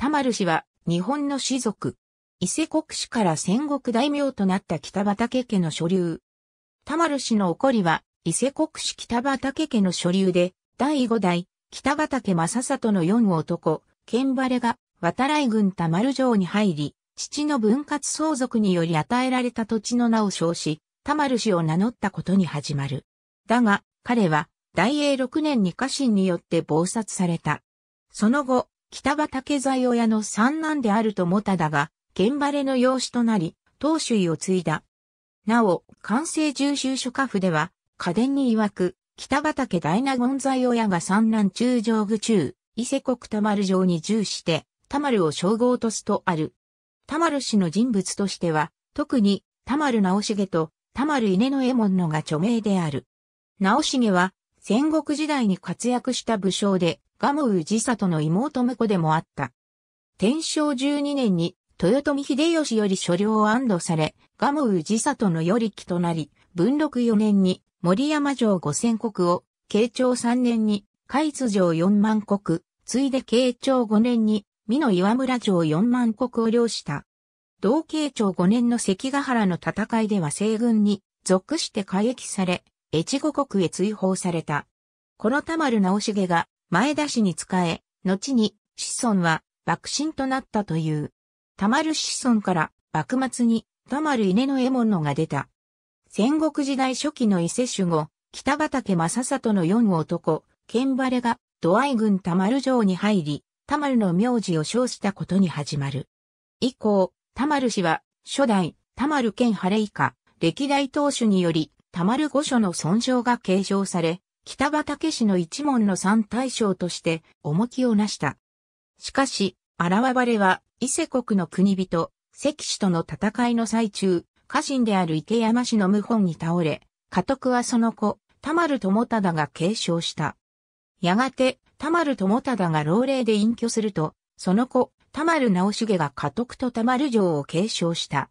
田丸氏は日本の士族。伊勢国氏から戦国大名となった北畠家の所流。田丸氏の起こりは伊勢国氏北畠家の所流で、第五代、北畠正里の四男、剣晴れが、渡来郡田丸城に入り、父の分割相続により与えられた土地の名を称し、田丸氏を名乗ったことに始まる。だが、彼は、大英六年に家臣によって暴殺された。その後、北畠財親の三男であるともただが、現場れの養子となり、当主位を継いだ。なお、関西重修書家府では、家伝に曰く、北畠大納言財親が三男中上具中、伊勢国田丸城に従して、田丸を称号とすとある。田丸氏の人物としては、特に田丸直重と田丸稲の絵衛門のが著名である。直重は、戦国時代に活躍した武将で、ガモウジサトの妹婿でもあった。天正12年に豊臣秀吉より所領を安堵され、ガモウジサトの寄り木となり、文禄4年に森山城五千国を、慶長三年に海津城四万国、ついで慶長五年に美濃岩村城四万国を領した。同慶長五年の関ヶ原の戦いでは西軍に属して改役され、越後国へ追放された。この田丸直重が前田氏に仕え、後に子孫は幕臣となったという。田丸子孫から幕末に田丸稲の獲物が出た。戦国時代初期の伊勢守護、北畠正里の四男、剣バレが土合軍田丸城に入り、田丸の名字を称したことに始まる。以降、田丸氏は初代田丸剣晴れ以下、歴代当主により、田丸御所の尊称が継承され、北畠氏の一門の三大将として重きをなした。しかし、荒われは伊勢国の国人、関氏との戦いの最中、家臣である池山氏の謀反に倒れ、家督はその子、田丸友忠が継承した。やがて、田丸友忠が老齢で隠居すると、その子、田丸直重が家督と田丸城を継承した。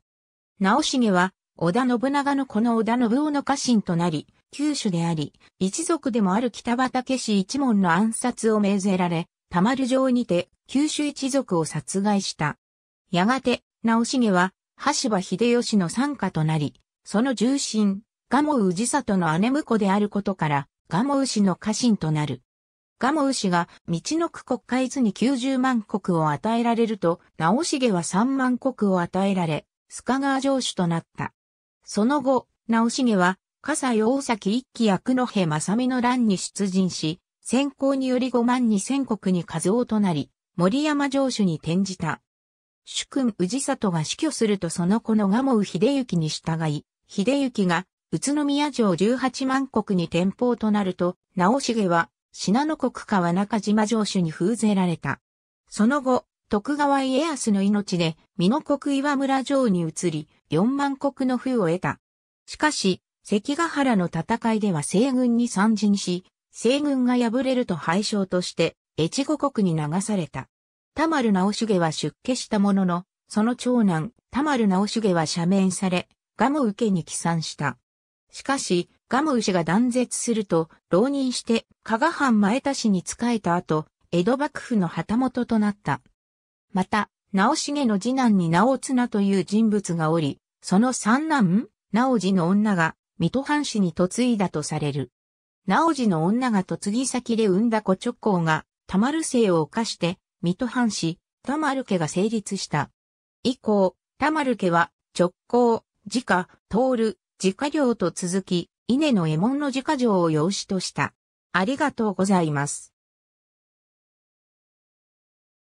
直重は、織田信長のこの織田信夫の家臣となり、九州であり、一族でもある北畠氏一門の暗殺を命ぜられ、玉る城にて九州一族を殺害した。やがて、直重は、橋場秀吉の参加となり、その重臣、蒲生氏里の姉婿であることから、蒲生氏の家臣となる。蒲生氏が、道の区国会図に90万国を与えられると、直重は3万国を与えられ、須賀川城主となった。その後、直重は、笠西大崎一期役の兵正美の乱に出陣し、先行により5万2千国に数をとなり、森山城主に転じた。主君氏里が死去するとその子の賀茂秀行に従い、秀行が宇都宮城18万国に転封となると、直重は信濃国川中島城主に封ぜられた。その後、徳川家康の命で、美濃国岩村城に移り、四万国の封を得た。しかし、関ヶ原の戦いでは西軍に参陣し、西軍が敗れると敗将として、越後国に流された。田丸直重は出家したものの、その長男、田丸直重は赦免され、ガム受けに帰参した。しかし、ガム氏が断絶すると、浪人して、加賀藩前田氏に仕えた後、江戸幕府の旗本となった。また、直重の次男に直綱という人物がおり、その三男、直次の女が、水戸藩士に嫁いだとされる。直次の女が嫁ぎ先で産んだ子直行が、田丸姓を犯して、水戸藩士、田丸家が成立した。以降、田丸家は、直行、自家、通自家領と続き、稲の獲物の自家城を養子とした。ありがとうございます。